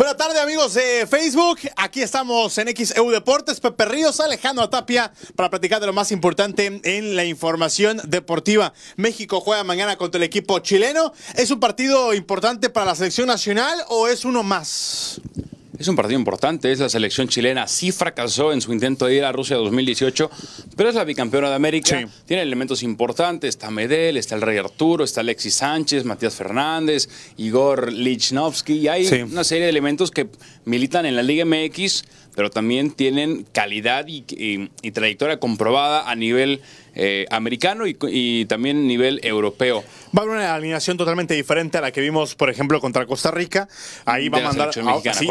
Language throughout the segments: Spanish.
Buenas tardes, amigos de Facebook. Aquí estamos en XEU Deportes. Pepe Ríos, Alejandro Tapia, para platicar de lo más importante en la información deportiva. México juega mañana contra el equipo chileno. ¿Es un partido importante para la selección nacional o es uno más? Es un partido importante, es la selección chilena, sí fracasó en su intento de ir a Rusia 2018, pero es la bicampeona de América, tiene elementos importantes, está Medel, está el Rey Arturo, está Alexis Sánchez, Matías Fernández, Igor Lichnowsky, y hay una serie de elementos que militan en la Liga MX pero también tienen calidad y, trayectoria comprobada a nivel eh, americano y, también también nivel europeo. Va a haber una alineación totalmente diferente a la que vimos, por ejemplo, contra Costa Rica. Ahí va a mandar.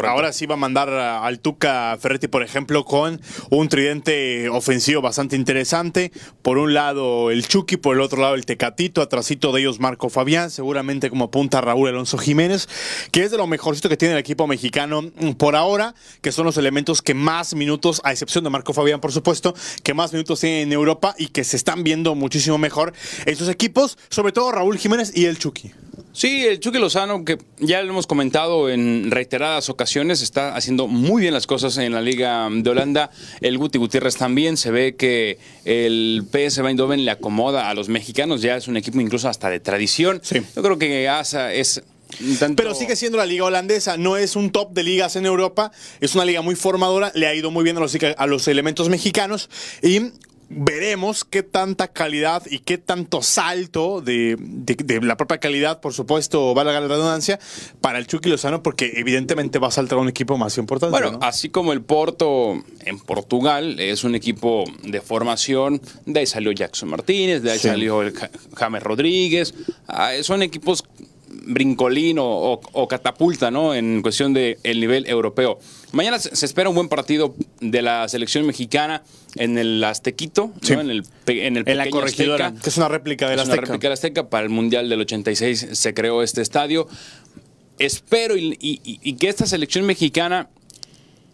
ahora sí va a mandar al Tuca Ferretti, por ejemplo, con un tridente ofensivo bastante interesante. Por un lado el Chucky, por el otro lado el Tecatito, atrásito de ellos Marco Fabián, seguramente como punta Raúl Alonso Jiménez, que es de lo mejorcito que tiene el equipo mexicano mm, por ahora, que son los elementos que más minutos, a excepción de Marco Fabián, por supuesto, que más minutos tienen en Europa y que se están viendo muchísimo mejor en sus equipos, sobre todo Raúl Jiménez y el Chucky. Sí, el Chucky Lozano, que ya lo hemos comentado en reiteradas ocasiones, está haciendo muy bien las cosas en la Liga de Holanda. El Guti Gutiérrez también. Se ve que el PSV Eindhoven le acomoda a los mexicanos. Ya es un equipo incluso hasta de tradición. Yo creo que Asa es pero sigue siendo la liga holandesa, no es un top de ligas en Europa, es una liga muy formadora, le ha ido muy bien a los, elementos mexicanos y veremos qué tanta calidad y qué tanto salto de, la propia calidad, por supuesto, va a la redundancia, para el Chucky Lozano, porque evidentemente va a saltar un equipo más importante. Bueno, así como el Porto en Portugal es un equipo de formación, de ahí salió Jackson Martínez, de ahí salió James Rodríguez, ah, son equipos brincolín o, catapulta, ¿no? En cuestión del nivel europeo. Mañana se, espera un buen partido de la selección mexicana en el Aztequito, En el, en la corregidora, que es una réplica de la Azteca. Para el Mundial del 86 se creó este estadio. Espero y que esta selección mexicana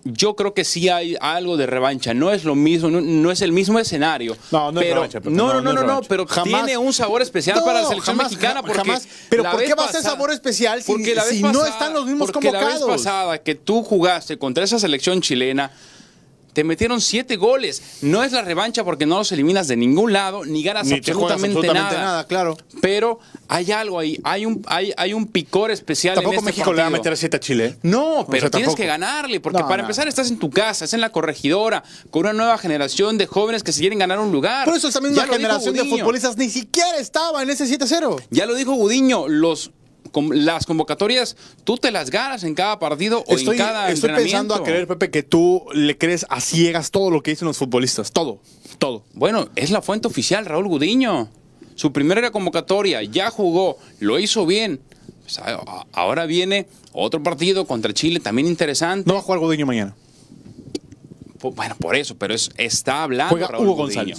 yo creo que sí hay algo de revancha. No es lo mismo, no, es el mismo escenario. No, no es revancha. no, no, no, no, pero tiene un sabor especial para la selección mexicana. Porque Pero ¿por qué va a ser sabor especial si, no están los mismos porque La vez pasada que tú jugaste contra esa selección chilena te metieron siete goles. No es la revancha porque no los eliminas de ningún lado, ni ganas absolutamente, nada. claro. Pero hay algo ahí, hay un, hay, hay un picor especial. Tampoco en este México le va a meter a siete a Chile. No, pero tienes que ganarle, porque para empezar estás en tu casa, es en la corregidora, con una nueva generación de jóvenes que se quieren ganar un lugar. Por eso también una generación de futbolistas ni siquiera estaba en ese 7-0. Ya lo dijo Gudiño, los las convocatorias tú te las ganas en cada partido o en cada estoy pensando a creer, Pepe, que tú le crees a ciegas todo lo que dicen los futbolistas. Todo, todo. Bueno, es la fuente oficial, Raúl Gudiño. Su primera convocatoria, ya jugó, lo hizo bien. Pues, ahora viene otro partido contra Chile, también interesante. No va a jugar Gudiño mañana. Bueno, por eso, pero está hablando Juega Raúl Gudiño.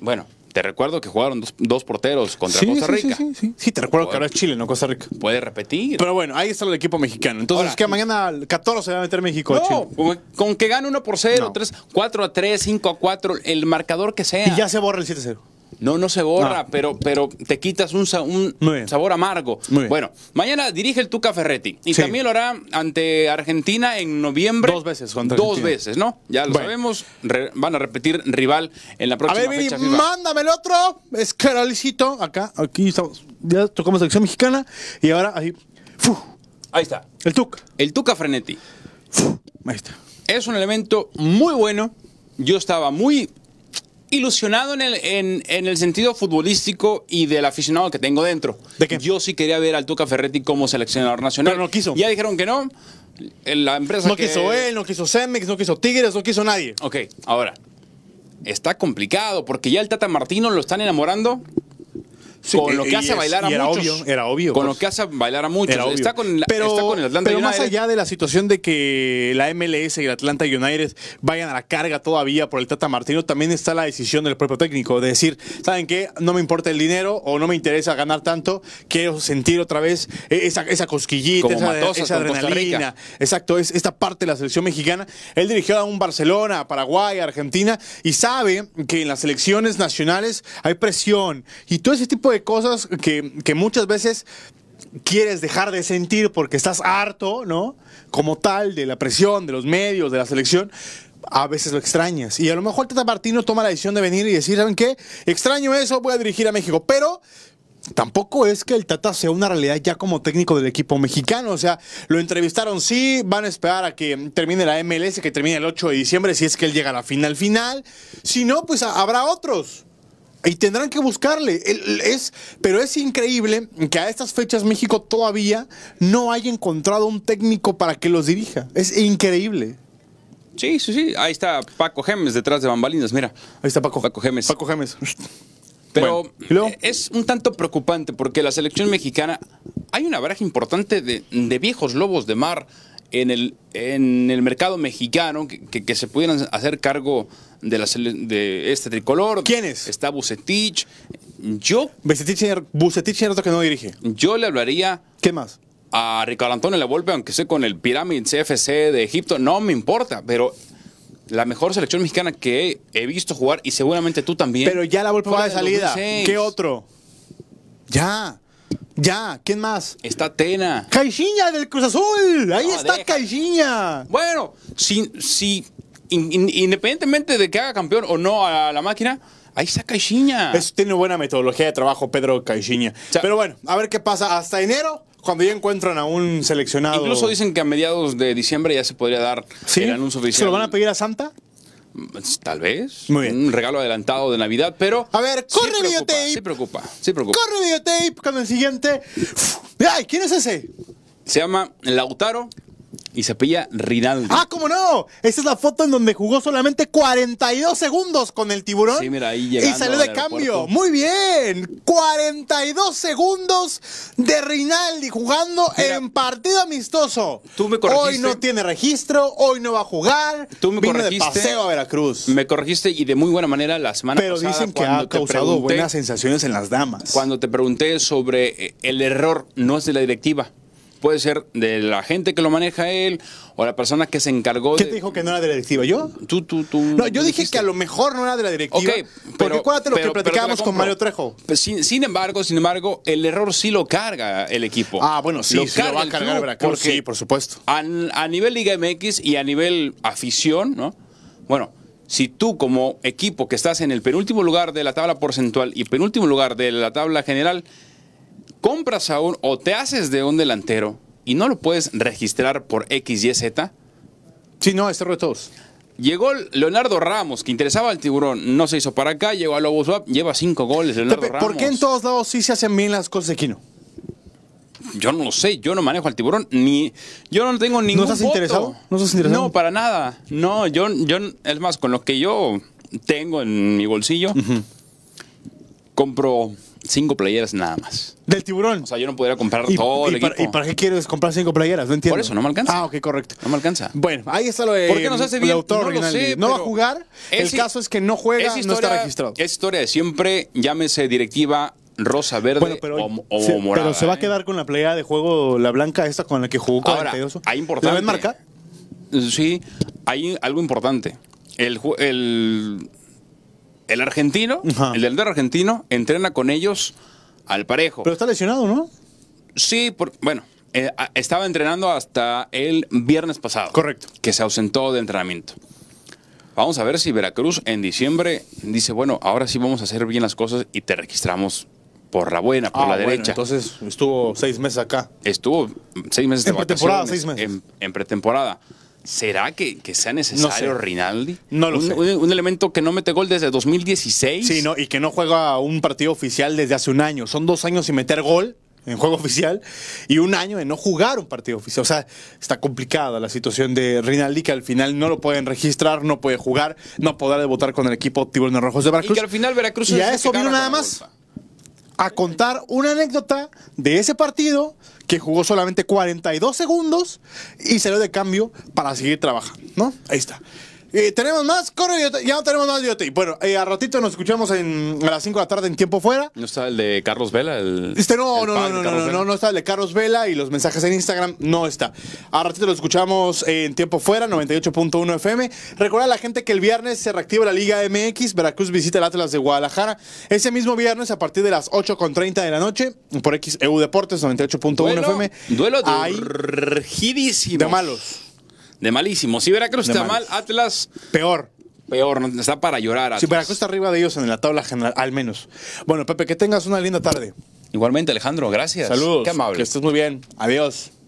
Bueno, te recuerdo que jugaron dos, dos porteros contra Costa Rica. Sí, sí, sí, sí. te recuerdo que ahora es Chile, no Costa Rica. Puede repetir. Pero bueno, ahí está el equipo mexicano. Entonces, es que mañana al 14 se va a meter México. No, a Chile. con que gane 1 por 0, no. 3, 4 a 3, 5 a 4, el marcador que sea. Y ya se borra el 7 0. No, no se borra, ah. Pero, pero te quitas un, un sabor amargo. Bueno, mañana dirige el Tuca Ferretti y también lo hará ante Argentina en noviembre. Dos veces, contra Dos veces, ¿no? Ya lo sabemos. van a repetir rival en la próxima. A ver, mándame el otro. Es Acá, aquí estamos. Ya tocamos selección mexicana y ahora ahí. Ahí está. El Tuca. El Tuca Frenetti. Ahí está. Es un elemento muy bueno. Yo estaba muy ilusionado en el, en, el, sentido futbolístico y del aficionado que tengo dentro. ¿De qué? Yo sí quería ver al Tuca Ferretti como seleccionador nacional. Pero no quiso. Ya dijeron que no. La empresa no quiso él, no quiso Cemex, no quiso Tigres, no quiso nadie. Ok, ahora, está complicado porque ya el Tata Martino lo están enamorando con lo que hace bailar a muchos. era obvio. Con lo que hace bailar a muchos. está, con pero, está con pero más allá de la situación de que la MLS y el Atlanta United vayan a la carga todavía por el Tata Martino, también está la decisión del propio técnico de decir, ¿saben qué? No me importa el dinero o no me interesa ganar tanto, quiero sentir otra vez e-, esa, esa cosquillita, esa, esa adrenalina. Exacto, es esta parte de la selección mexicana. Él dirigió a un Barcelona, a Paraguay, Argentina y sabe que en las selecciones nacionales hay presión y todo ese tipo de cosas que, muchas veces quieres dejar de sentir porque estás harto, ¿no? Como tal, de la presión, de los medios, de la selección a veces lo extrañas. Y a lo mejor Tata Martino toma la decisión de venir y decir, ¿saben qué? Extraño eso, voy a dirigir a México. Pero tampoco es que el Tata sea una realidad ya como técnico del equipo mexicano. O sea, lo entrevistaron, sí, van a esperar a que termine la MLS, que termine el 8 de diciembre, si es que él llega a la final final. Si no, pues habrá otros. Y tendrán que buscarle. Es, pero es increíble que a estas fechas México todavía no haya encontrado un técnico para que los dirija. Es increíble. Sí, sí, sí. Ahí está Paco Gemes detrás de bambalinas, mira. Ahí está Paco. Paco Gemes. Paco Gemes. Pero e-, es un tanto preocupante porque la selección mexicana hay una baraja importante de, de viejos lobos de mar en el, en el mercado mexicano que, se pudieran hacer cargo de, la, de este tricolor. es? Está Bucetich. Yo. Bucetich, otro que no dirige. Yo le hablaría. ¿Qué más? A Ricardo Antonio La Volpe, aunque esté con el Pirámide CFC de Egipto, no me importa, pero la mejor selección mexicana que he, visto jugar y seguramente tú también. Pero ya La Volpe va de salida. ¿Qué otro? Ya. Ya, ¿quién más? Está Tena. Caixinha del Cruz Azul. Ahí está Caixinha. Bueno, si, si independientemente de que haga campeón o no a la máquina, Ahí está Caixinha. Eso tiene buena metodología de trabajo, Pedro Caixinha. Pero bueno, a ver qué pasa hasta enero, cuando ya encuentran a un seleccionado. Incluso dicen que a mediados de diciembre ya se podría dar el anuncio oficial. ¿Se lo van a pedir a Santa? Tal vez. Muy bien. Un regalo adelantado de Navidad, pero. A ver, corre videotape. se preocupa, sí preocupa. Corre videotape con el siguiente. ¡Ay! ¿Quién es ese? Se llama Lautaro y se pilla Rinaldi. ¡Ah, cómo no! Esa es la foto en donde jugó solamente 42 segundos con el tiburón. Sí, mira, ahí llegando Y salió de cambio. Muy bien. 42 segundos de Rinaldi jugando en partido amistoso. Tú me Hoy no tiene registro, hoy no va a jugar. Tú me Vino corregiste. de paseo a Veracruz. Me corregiste y de muy buena manera la semana Pero pasada. Pero dicen que ha causado buenas sensaciones en las damas. Cuando te pregunté sobre eh, el error, no es de la directiva puede ser de la gente que lo maneja él o la persona que se encargó ¿Quién te dijo que no era de la directiva? ¿Yo? Tú, tú, tú. No, yo dije que a lo mejor no era de la directiva. Ok, pero, porque acuérdate lo que platicábamos con Mario Trejo. Pues, sin, embargo, sin embargo, el error sí lo carga el equipo. Ah, bueno, sí, lo, sí, lo va a cargar sí, por supuesto. a nivel Liga MX y a nivel afición, ¿no? Bueno, si tú como equipo que estás en el penúltimo lugar de la tabla porcentual y penúltimo lugar de la tabla general compras a un o te haces de un delantero y no lo puedes registrar por X, Y, Z. Sí, no, de todos. Llegó Leonardo Ramos, que interesaba al tiburón, no se hizo para acá, llegó a Loboswap, lleva cinco goles. Leonardo ¿Por qué en todos lados sí se hacen bien las cosas de Quino? Yo no lo sé, yo no manejo al tiburón, ni yo no tengo ningún. ¿No estás interesado? ¿No estás interesado? No, para nada. No, yo, yo, es más, con lo que yo tengo en mi bolsillo, compro cinco playeras nada más. ¿Del tiburón? O sea, yo no pudiera comprar todo y el para, equipo. ¿Y para qué quieres comprar cinco playeras? No entiendo. Por eso, no me alcanza. Ah, ok, correcto. No me alcanza. Bueno, ahí está lo de. ¿Por qué nos hace bien? no, sé, va a jugar. el caso es que no juega, historia, no está registrado. Es historia de siempre, llámese directiva, rosa, verde pero, o, morada. Pero se va a ¿eh? quedar con la playera de juego, la blanca esta con la que jugó Ahora, hay importante, ¿La marca? Sí, hay algo importante. El, el el argentino, el del delantero argentino, entrena con ellos al parejo. Pero está lesionado, ¿no? Sí, bueno, eh, estaba entrenando hasta el viernes pasado. Correcto. Que se ausentó de entrenamiento. Vamos a ver si Veracruz en diciembre dice, bueno, ahora sí vamos a hacer bien las cosas y te registramos por la buena, por ah, la derecha. Entonces estuvo seis meses acá. Estuvo seis meses en pretemporada, seis meses. en pretemporada. ¿Será que, sea necesario Rinaldi? No lo un, sé. Un, elemento que no mete gol desde 2016. Sí, no, y que no juega un partido oficial desde hace un año. Son dos años sin meter gol en juego oficial y un año de no jugar un partido oficial. O sea, está complicada la situación de Rinaldi, que al final no lo pueden registrar, no puede jugar, no podrá debutar con el equipo Tiburones Rojos de Veracruz. Y que al final Veracruz... Y a eso vino nada más a contar una anécdota de ese partido que jugó solamente 42 segundos y salió de cambio para seguir trabajando, ¿no? Ahí está. Eh, ¿Tenemos más? Corre, ya no tenemos más, Bueno, eh, a ratito nos escuchamos en, a las 5 de la tarde en Tiempo Fuera. ¿No está el de Carlos Vela? El, este, no, no, no, no, está el de Carlos Vela y los mensajes en Instagram no está. A ratito lo escuchamos en Tiempo Fuera, 98.1 FM. Recuerda a la gente que el viernes se reactiva la Liga MX, Veracruz visita el Atlas de Guadalajara. Ese mismo viernes a partir de las 8.30 de la noche por XEU Deportes, 98.1 FM. Duelo de malos de malísimo. Si Veracruz está mal, Atlas. Peor. Peor, está para llorar. Atlas. Si Veracruz está arriba de ellos en la tabla general, al menos. Bueno, Pepe, que tengas una linda tarde. Igualmente, Alejandro, gracias. Saludos. Qué amable. Que estés muy bien. Adiós.